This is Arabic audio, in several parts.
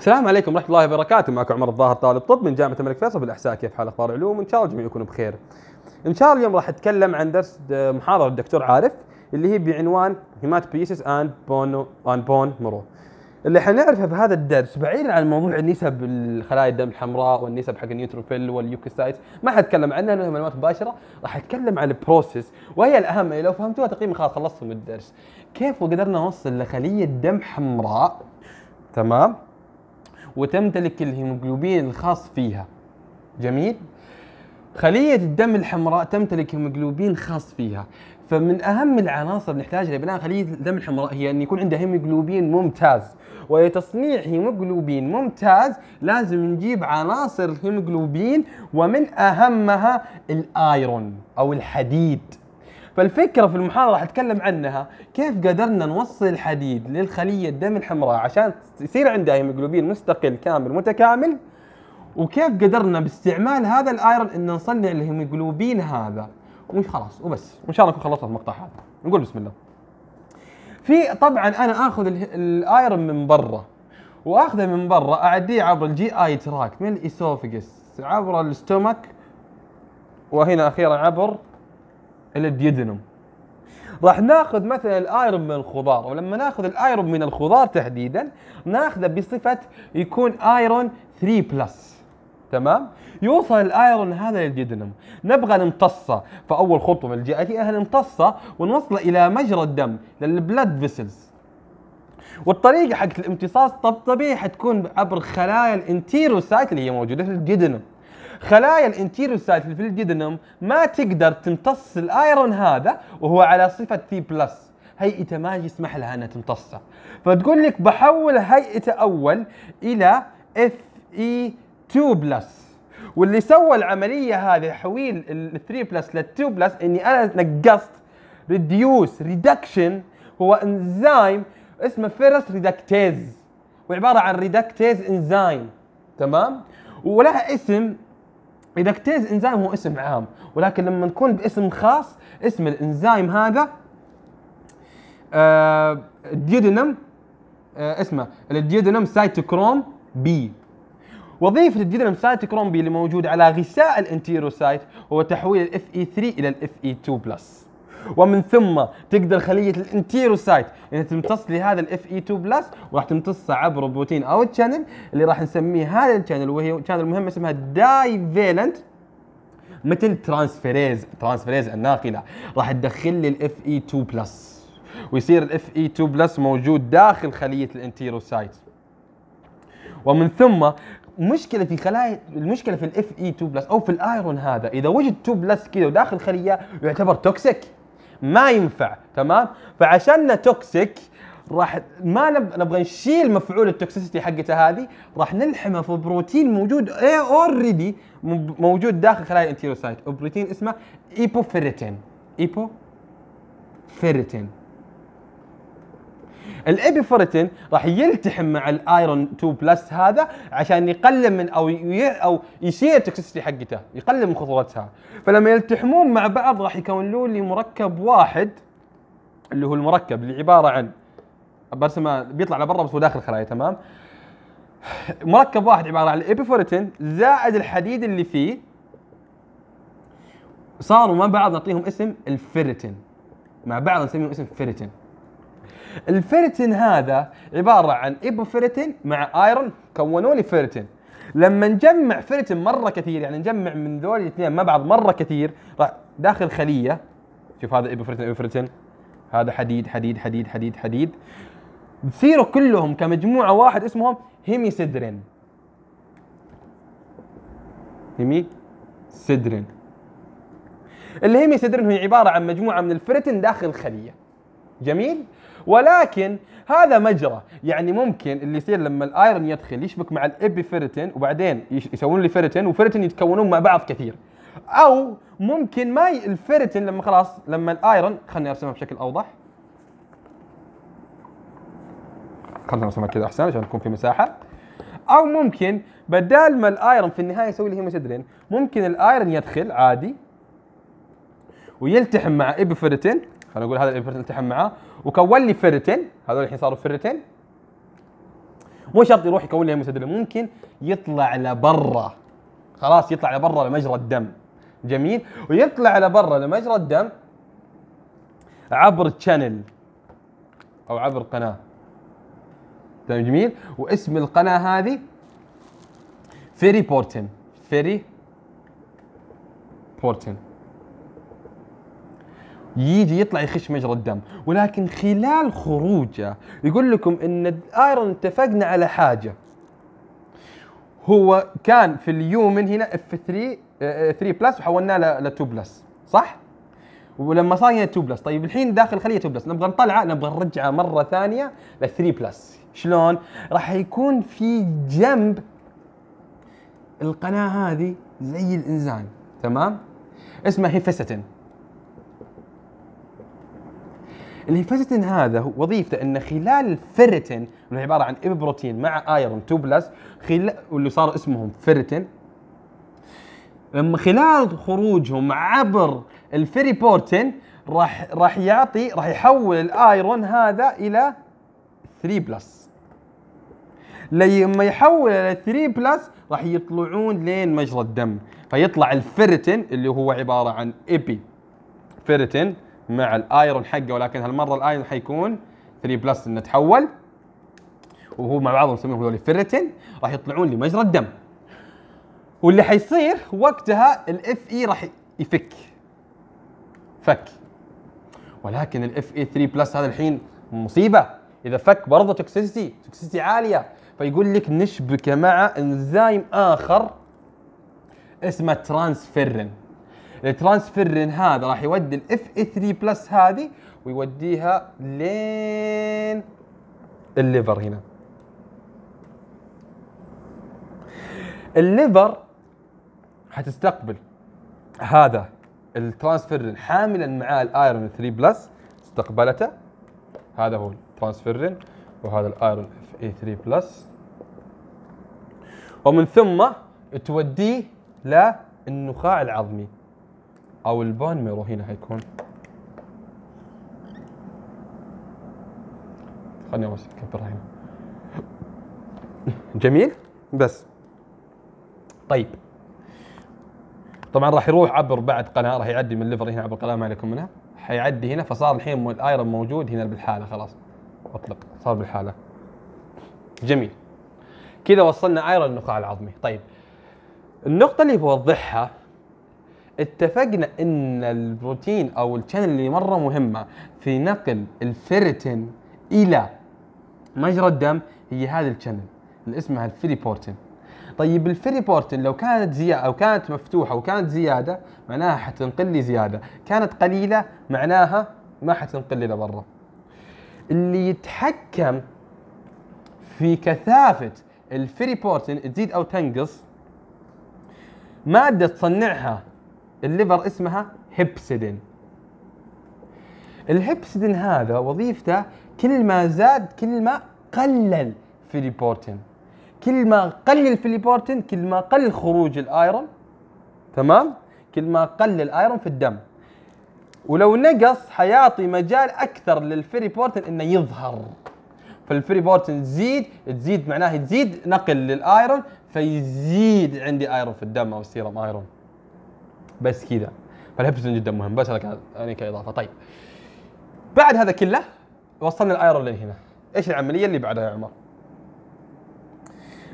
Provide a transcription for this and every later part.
السلام عليكم ورحمه الله وبركاته معكم عمر الظاهر طالب طب من جامعه الملك فيصل بالاحساء كيف حال اخبار العلوم وان شاء الله الجميع يكونوا بخير ان شاء الله اليوم راح اتكلم عن درس آه، محاضره الدكتور عارف اللي هي بعنوان هيمات بيسس اند بون اند بون مرو اللي حنعرفه بهذا الدرس بعيدا عن موضوع النسب الخلايا الدم الحمراء والنسب حق النيوتروفيل واليوكوسايت ما حتكلم عنها لانها معلومات مباشره راح اتكلم عن البروسيس وهي الاهم لو فهمتوها تقييم خلاص خلصتم الدرس كيف قدرنا نوصل لخليه دم حمراء تمام وتمتلك الهيموجلوبين الخاص فيها جميل خلية الدم الحمراء تمتلك هيموجلوبين خاص فيها فمن أهم العناصر اللي نحتاجها لبناء خلية الدم الحمراء هي أن يكون عندها هيموجلوبين ممتاز ولتصنيع هيموجلوبين ممتاز لازم نجيب عناصر الهيموجلوبين ومن أهمها الآيرون أو الحديد فالفكره في المحاضره حتكلم عنها كيف قدرنا نوصل الحديد للخليه الدم الحمراء عشان يصير عندها هيموجلوبين مستقل كامل متكامل وكيف قدرنا باستعمال هذا الايرون ان نصنع الهيموجلوبين هذا ومش خلاص وبس وان شاء الله نكون خلصنا المقطع هذا نقول بسم الله في طبعا انا اخذ الايرون من برا واخذه من برا اعديه عبر الجي اي تراك من الايسوفجس عبر الاستومك وهنا اخيرا عبر الديودنم راح ناخذ مثلا الايرون من الخضار ولما ناخذ الايرون من الخضار تحديدا ناخذه بصفه يكون ايرون 3 بلس تمام يوصل الايرون هذا للديدنم نبغى نمتصه فاول خطوه من الجيئتي احنا نمتصه ونوصله الى مجرى الدم للبلد فيسلز والطريقه حق الامتصاص طب طبيعي حتكون عبر خلايا الانتيروسايت اللي هي موجوده في الديدنم خلايا الانتيروسايت اللي في الجدنم ما تقدر تمتص الايرون هذا وهو على صفه ثي بلس هيئته ما يسمح لها انها تمتصه فتقول لك بحول هيئته اول الى اف اي 2 بلس واللي سوى العمليه هذه حويل ال 3 بلس لل 2 بلس اني انا نقصت ريديوس ريدكشن هو انزيم اسمه فيرس ريدكتيز وعباره عن ريدكتيز انزيم تمام ولها اسم ريدكتيز انزيم هو اسم عام ولكن لما نكون باسم خاص اسم الانزيم هذا آه، الديودينم آه، اسمه الديودينم سايتوكروم بي وظيفة الديودينم سايتوكروم بي اللي موجود على غساء الانتيروسايت هو تحويل الاف اي 3 الى الاف اي 2 بلس ومن ثم تقدر خليه الانتيروسايت انها تمتص لهذا الاف اي 2 بلس وراح تمتصه عبر بروتين او تشانل اللي راح نسميه هذا التشانل وهي تشانل مهمه اسمها فيلنت مثل ترانسفيريز ترانسفيريز الناقله راح تدخل لي الاف اي 2 بلس ويصير الاف اي 2 بلس موجود داخل خليه الانتيروسايت ومن ثم مشكله في خلايا المشكله في الاف اي 2 بلس او في الايرون هذا اذا وجد 2 بلس كذا وداخل خليه يعتبر توكسيك ما ينفع تمام فعشان توكسيك راح ما نبغى نشيل مفعول التوكسيسيتي حقته هذه راح نلحمه في بروتين موجود ايه اوريدي موجود داخل خلايا الانتيروسايت وبروتين اسمه ايبوفيريتين ايبو فيريتين الابيفرتين راح يلتحم مع الايرون 2 بلس هذا عشان يقلل من او او يشيل التوكسيسيتي حقته يقلل من خطورتها فلما يلتحمون مع بعض راح يكونون لي مركب واحد اللي هو المركب اللي عباره عن برسمه بيطلع لبرا بس هو داخل الخلايا تمام مركب واحد عباره عن الابيفورتين زائد الحديد اللي فيه صاروا مع بعض نعطيهم اسم الفيرتين مع بعض نسميهم اسم فيرتين الفيرتين هذا عباره عن ايبوفيرتين مع ايرون كونوا لي فيرتين لما نجمع فيرتين مره كثير يعني نجمع من ذول الاثنين مع بعض مره كثير راح داخل خليه شوف هذا ايبو ايبوفيرتين هذا حديد حديد حديد حديد حديد بصيروا كلهم كمجموعه واحد اسمهم سيدرين هيمي سيدرين الهيمي سيدرين هي عباره عن مجموعه من الفيرتين داخل الخليه جميل ولكن هذا مجرى يعني ممكن اللي يصير لما الايرون يدخل يشبك مع فيرتن وبعدين يسوون لي فيرتين وفيرتن يتكونون مع بعض كثير او ممكن ما ي... الفيرتن لما خلاص لما الايرون خلني ارسمها بشكل اوضح خلنا نرسمها كذا احسن عشان تكون في مساحه او ممكن بدال ما الايرون في النهايه يسوي لي هما صدرين ممكن الايرون يدخل عادي ويلتحم مع فيرتن خلينا نقول هذا الابر التحم معاه وكون لي فرتين هذول الحين صاروا فرتين مو شرط يروح يكون لي هيموسيدولين ممكن يطلع لبرا خلاص يطلع لبرا لمجرى الدم جميل ويطلع لبرا لمجرى الدم عبر تشانل او عبر قناه تمام طيب، جميل واسم القناه هذه فيري بورتن فيري بورتن يجي يطلع يخش مجرى الدم ولكن خلال خروجه يقول لكم ان ايرون اتفقنا على حاجه هو كان في من هنا اف 3 3 بلس وحولناه ل 2 بلس صح؟ ولما صار هنا 2 بلس طيب الحين داخل الخليه 2 بلس نبغى نطلعه نبغى نرجعه مره ثانيه ل 3 بلس شلون؟ راح يكون في جنب القناه هذه زي الانزان تمام؟ اسمه هيفستن الهيفازيتين هذا وظيفته انه خلال الفيرتين اللي عباره عن ابروتين مع ايرون 2 بلس خلال واللي صار اسمهم فيرتين لما خلال خروجهم عبر الفريبورتين راح راح يعطي راح يحول الايرون هذا الى 3 بلس لما يحول الى 3 بلس راح يطلعون لين مجرى الدم فيطلع الفيرتين اللي هو عباره عن ايبي فيرتين مع الايرون حقه ولكن هالمره الايرون حيكون 3 بلس انه تحول وهو مع بعضهم يسميهم هذول فيرتين راح يطلعون لمجرى الدم واللي حيصير وقتها الاف اي e راح يفك فك ولكن الاف اي 3 بلس هذا الحين مصيبه اذا فك برضه توكسيسيتي توكسيسيتي عاليه فيقول لك نشبكه مع انزيم اخر اسمه ترانسفيرين الترانسفيرن هذا راح يودي الاف اي 3 بلس هذه ويوديها لين الليفر هنا الليفر حتستقبل هذا الترانسفيرن حاملا معاه الايرون 3 بلس استقبلته هذا هو الترانسفيرن وهذا الايرون اف اي 3 بلس ومن ثم توديه للنخاع العظمي او البون ميرو هنا حيكون خليني بس اكبرها هنا جميل بس طيب طبعا راح يروح عبر بعد قناه راح يعدي من الليفر هنا عبر قناه ما عليكم منها حيعدي هنا فصار الحين الايرون موجود هنا بالحاله خلاص اطلق صار بالحاله جميل كذا وصلنا ايرون النخاع العظمي طيب النقطه اللي بوضحها اتفقنا ان البروتين او الشانل اللي مره مهمه في نقل الفيرتين الى مجرى الدم هي هذا الشانل اللي اسمها الفريبورتين طيب الفريبورتين لو كانت زياده او كانت مفتوحه وكانت زياده معناها حتنقل لي زياده كانت قليله معناها ما حتنقل لي لبرا اللي يتحكم في كثافه الفريبورتين تزيد او تنقص ماده تصنعها الليفر اسمها هيبسيدين الهيبسيدين هذا وظيفته كل ما زاد كل ما قلل في كل ما قلل فيليبورتين كل ما قل خروج الايرون تمام كل ما قل الايرون في الدم ولو نقص حيعطي مجال اكثر للفيليبورتين بورتين انه يظهر فالفري بورتين تزيد تزيد معناها تزيد نقل للايرون فيزيد عندي ايرون في الدم او السيرم ايرون بس كذا فالهبسن جدا مهم بس هذا يعني كاضافه طيب بعد هذا كله وصلنا الايرون لين هنا ايش العمليه اللي بعدها يا عمر؟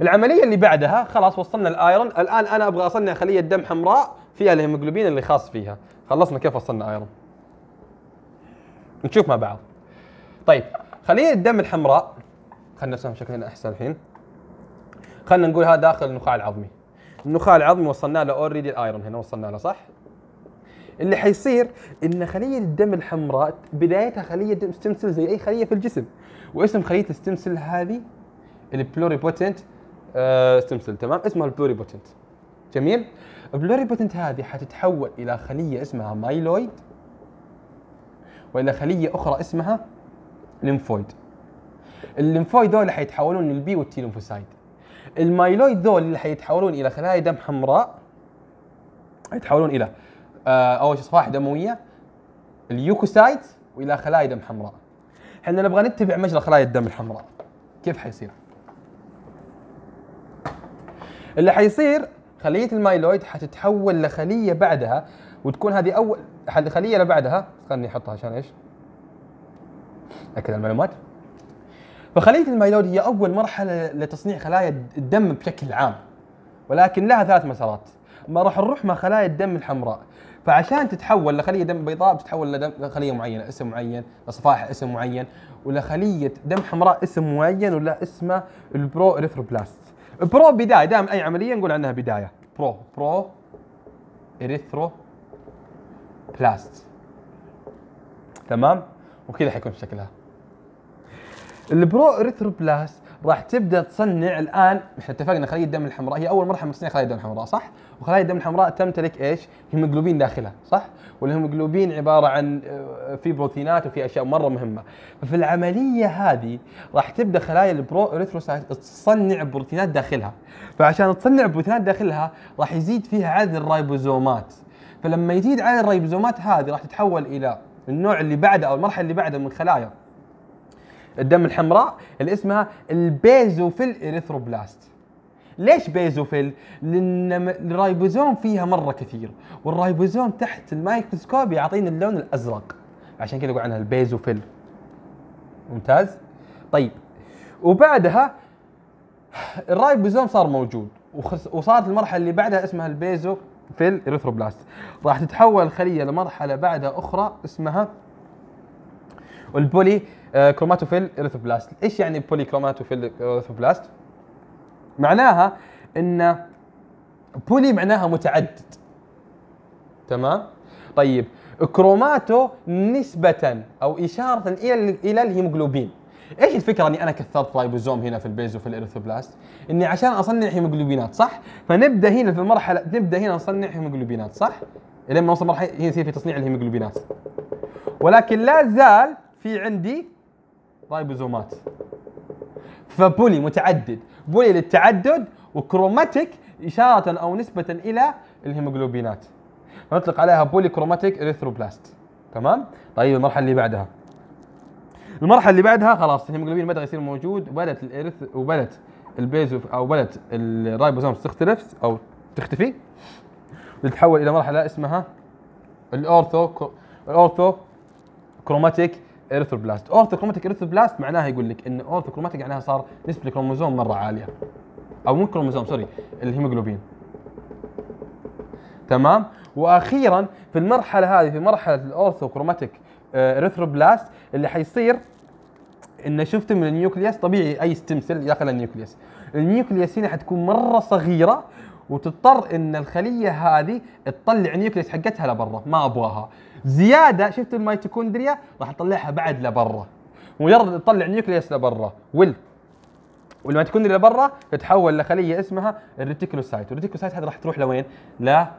العمليه اللي بعدها خلاص وصلنا الايرون الان انا ابغى اصنع خليه دم حمراء فيها الهيموجلوبين اللي خاص فيها خلصنا كيف وصلنا ايرون نشوف مع بعض طيب خليه الدم الحمراء خلينا نرسمها بشكل احسن الحين خلينا نقول هذا داخل النخاع العظمي النخاع العظمي وصلنا له اوريدي الايرون هنا وصلنا له صح؟ اللي حيصير ان خليه الدم الحمراء بدايتها خليه دم ستمسل زي اي خليه في الجسم واسم خليه الستمسل هذه البلوري بوتنت آه، تمام اسمها البلوري بوتنت جميل البلوري بوتنت هذه حتتحول الى خليه اسمها مايلويد والى خليه اخرى اسمها ليمفويد الليمفويد دول حيتحولون للبي والتي لمفوسايد المايلويد دول اللي حيتحولون الى خلايا دم حمراء حيتحولون الى آه اول شيء صفائح دمويه اليوكوسايت والى خلايا دم حمراء احنا نبغى نتبع مجرى خلايا الدم الحمراء كيف حيصير اللي حيصير خليه المايلويد حتتحول لخليه بعدها وتكون هذه اول الخليه اللي بعدها خلني احطها عشان ايش اكد المعلومات فخليه الميلود هي اول مرحله لتصنيع خلايا الدم بشكل عام ولكن لها ثلاث مسارات ما راح نروح مع خلايا الدم الحمراء فعشان تتحول لخليه دم بيضاء بتتحول لدم لخليه معينه اسم معين لصفائح اسم معين ولخليه دم حمراء اسم معين ولا اسمه البرو اريثروبلاست برو بدايه دائما اي عمليه نقول عنها بدايه برو برو اريثرو بلاست تمام وكذا حيكون شكلها البرو اريثروبلاست راح تبدا تصنع الان احنا اتفقنا خليه الدم الحمراء هي اول مرحله تصنيع خلايا الدم الحمراء صح؟ وخلايا الدم الحمراء تمتلك ايش؟ هيموجلوبين داخلها صح؟ والهيموجلوبين عباره عن آه، في بروتينات وفي اشياء مره مهمه ففي العمليه هذه راح تبدا خلايا البرو اريثروسايت تصنع بروتينات داخلها فعشان تصنع بروتينات داخلها راح يزيد فيها عدد الرايبوزومات فلما يزيد عدد الرايبوزومات هذه راح تتحول الى النوع اللي بعده او المرحله اللي بعده من خلايا الدم الحمراء اللي اسمها البيزوفيل اريثروبلاست ليش بيزوفيل؟ لان الرايبوزوم فيها مره كثير والرايبوزوم تحت الميكروسكوب يعطينا اللون الازرق عشان كذا اقول عنها البيزوفيل ممتاز طيب وبعدها الرايبوزوم صار موجود وصارت المرحله اللي بعدها اسمها البيزوفيل اريثروبلاست راح تتحول الخليه لمرحله بعدها اخرى اسمها والبولي كروماتوفيل آه، ايرثوبلاست ايش يعني بولي كروماتوفيل ايرثوبلاست معناها ان بولي معناها متعدد تمام طيب كروماتو نسبة او اشارة الى الى الهيموجلوبين ايش الفكره اني انا كثرت رايبوزوم هنا في البيزو في الايرثوبلاست اني عشان اصنع هيموجلوبينات صح فنبدا هنا في المرحله نبدا هنا نصنع هيموجلوبينات صح لما نوصل مرحله هنا يصير في تصنيع الهيموجلوبينات ولكن لا زال في عندي رايبوزومات فبولي متعدد بولي للتعدد وكروماتيك إشارة أو نسبة إلى الهيموجلوبينات نطلق عليها بولي كروماتيك إريثروبلاست تمام طيب المرحلة اللي بعدها المرحلة اللي بعدها خلاص الهيموغلوبين بدأ يصير موجود وبدت الإريث وبدت البيزو او بدت الرايبوزومز تختلف او تختفي وتتحول الى مرحله اسمها الاورثو الاورثو كروماتيك ايرثروبلاست اورثوكروماتيك ايرثروبلاست معناها يقول لك ان اورثوكروماتيك معناها صار نسبه الكروموزوم مره عاليه او مو كروموزوم سوري الهيموجلوبين تمام واخيرا في المرحله هذه في مرحله الاورثوكروماتيك ايرثروبلاست آه، اللي حيصير انه شفت من النيوكليس طبيعي اي ستمسل سيل النيوكليس النيوكليس هنا حتكون مره صغيره وتضطر ان الخليه هذه تطلع نيوكليس حقتها لبرا ما ابغاها زياده شفت الميتوكوندريا راح تطلعها بعد لبرا مجرد تطلع نيوكليس لبرا وال اللي لبرا تتحول لخليه اسمها الريتيكولوسايت والريتيكولوسايت هذه راح تروح لوين؟ لا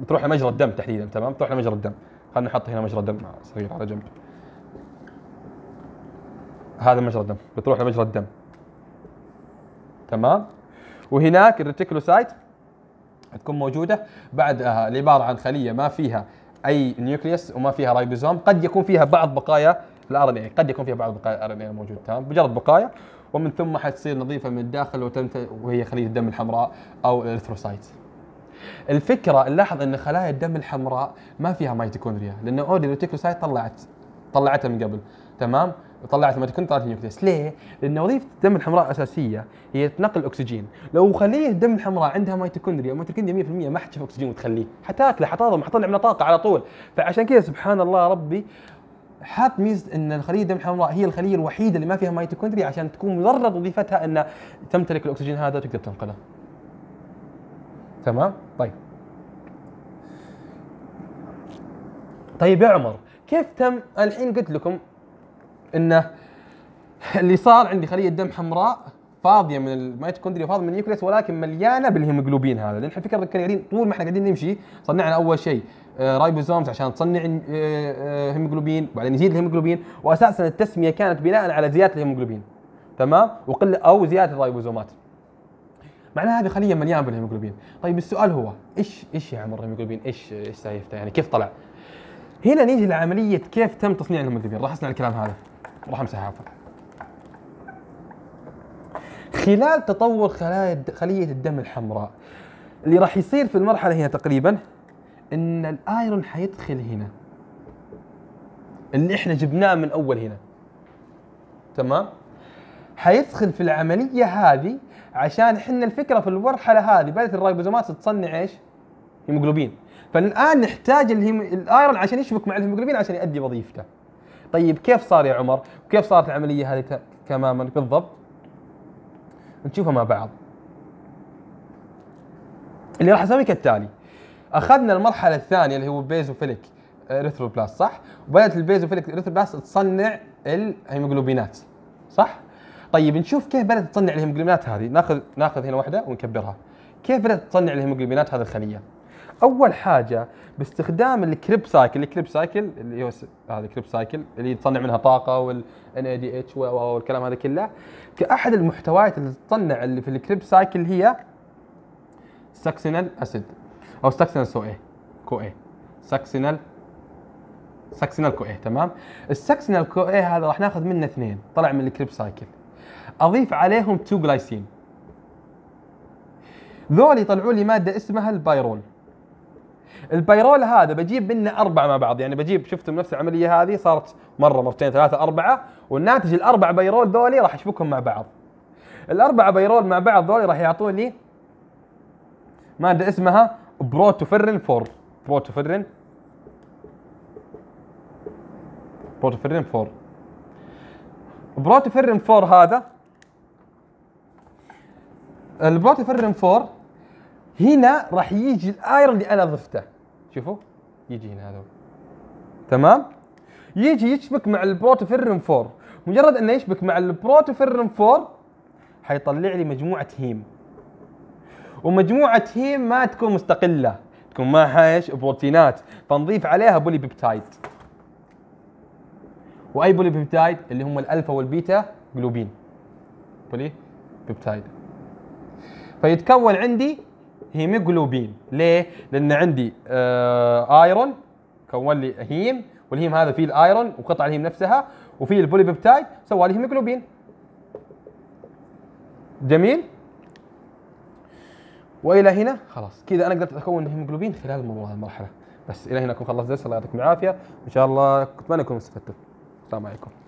بتروح لمجرى الدم تحديدا تمام بتروح لمجرى الدم خلينا نحط هنا مجرى الدم صغير على جنب هذا مجرى الدم بتروح لمجرى الدم تمام وهناك الريتيكلوسايت تكون موجوده بعدها آه، عباره عن خليه ما فيها اي نيوكليوس وما فيها رايبوزوم قد يكون فيها بعض بقايا الار ان اي قد يكون فيها بعض بقايا الار ان اي موجود تمام مجرد بقايا ومن ثم حتصير نظيفه من الداخل وهي خليه الدم الحمراء او الارثروسايت الفكره نلاحظ ان خلايا الدم الحمراء ما فيها ميتوكوندريا لانه اوريدي الريتيكلوسايت طلعت طلعتها من قبل تمام طلعت الميتوكوندريا طلعت النيوكليس ليه؟ لان وظيفه الدم الحمراء الاساسيه هي نقل الاكسجين لو خليه الدم الحمراء عندها ميتوكوندريا الميتوكوندريا 100% ما حتشوف اكسجين وتخليه حتاكله حتهضم حتطلع منه طاقه على طول فعشان كذا سبحان الله ربي حاط ميزه ان الخليه الدم الحمراء هي الخليه الوحيده اللي ما فيها ميتوكوندريا عشان تكون مجرد وظيفتها ان تمتلك الاكسجين هذا وتقدر تنقله. تمام؟ طيب. طيب يا عمر كيف تم الحين قلت لكم انه اللي صار عندي خليه دم حمراء فاضيه من الميتوكوندريا فاضيه من النيوكليس ولكن مليانه بالهيموجلوبين هذا لان الفكره كنا قاعدين طول ما احنا قاعدين نمشي صنعنا اول شيء آه، رايبوزومز عشان تصنع آه، آه، هيموجلوبين وبعدين يزيد الهيموجلوبين واساسا التسميه كانت بناء على زياده الهيموجلوبين تمام وقله او زياده الرايبوزومات معناها هذه خليه مليانه بالهيموجلوبين طيب السؤال هو ايش ايش يا يعني عمر الهيموجلوبين ايش ايش سايفته يعني كيف طلع هنا نيجي لعمليه كيف تم تصنيع الهيموجلوبين راح اصنع الكلام هذا راح امسحها عفوا خلال تطور خلايا خلية الدم الحمراء اللي راح يصير في المرحلة هنا تقريبا ان الايرون حيدخل هنا اللي احنا جبناه من اول هنا تمام حيدخل في العملية هذه عشان احنا الفكرة في المرحلة هذه بدأت الرايبوزومات تصنع ايش؟ هيموجلوبين فالان نحتاج الايرون عشان يشبك مع الهيموجلوبين عشان يؤدي وظيفته طيب كيف صار يا عمر وكيف صارت العمليه هذه تماما بالضبط نشوفها مع بعض اللي راح اسويه كالتالي اخذنا المرحله الثانيه اللي هو بيزوفيليك ريثروبلاست آه، صح وبدات البيزوفيليك ريثروبلاست تصنع الهيموجلوبينات صح طيب نشوف كيف بدات تصنع الهيموجلوبينات هذه ناخذ ناخذ هنا واحده ونكبرها كيف بدات تصنع الهيموجلوبينات هذه الخليه اول حاجه باستخدام الكريب سايكل الكريب سايكل اللي هو هذا الكريب سايكل اللي تصنع منها طاقه والان اي دي اتش والكلام هذا كله كاحد المحتويات اللي تصنع اللي في الكريب سايكل هي ساكسينال اسيد او ساكسينال سو اي كو اي ساكسينال ساكسينال كو اي تمام الساكسينال كو اي هذا راح ناخذ منه اثنين طلع من الكريب سايكل اضيف عليهم 2 جلايسين ذول يطلعوا لي ماده اسمها البايرول البيرول هذا بجيب منه اربعه مع بعض يعني بجيب شفتم نفس العمليه هذه صارت مره مرتين ثلاثه اربعه والناتج الاربع بيرول ذولي راح اشبكهم مع بعض الاربعه بيرول مع بعض ذولي راح يعطوني ماده اسمها بروتوفيرين 4 بروتوفيرين بروتوفيرين 4 بروتوفيرين 4 هذا البروتوفيرين 4 هنا راح يجي الايرون اللي انا ضفته شوفوا يجي هنا هذا تمام يجي يشبك مع البروتوفيرن 4 مجرد انه يشبك مع البروتوفيرن 4 حيطلع لي مجموعه هيم ومجموعه هيم ما تكون مستقله تكون معها ايش بروتينات فنضيف عليها بولي بيبتايد واي بولي بيبتايد اللي هم الالفا والبيتا جلوبين بولي بيبتايد فيتكون عندي هيموجلوبين ليه؟ لان عندي آه ايرون كون لي هيم والهيم هذا فيه الايرون وقطع الهيم نفسها وفيه البوليبيبتايد سوى لي هيموجلوبين جميل والى هنا خلاص كذا انا قدرت اكون هيموجلوبين خلال المرحله بس الى هنا اكون خلصت درس الله يعطيكم العافيه ان شاء الله اتمنى اكون استفدتوا السلام عليكم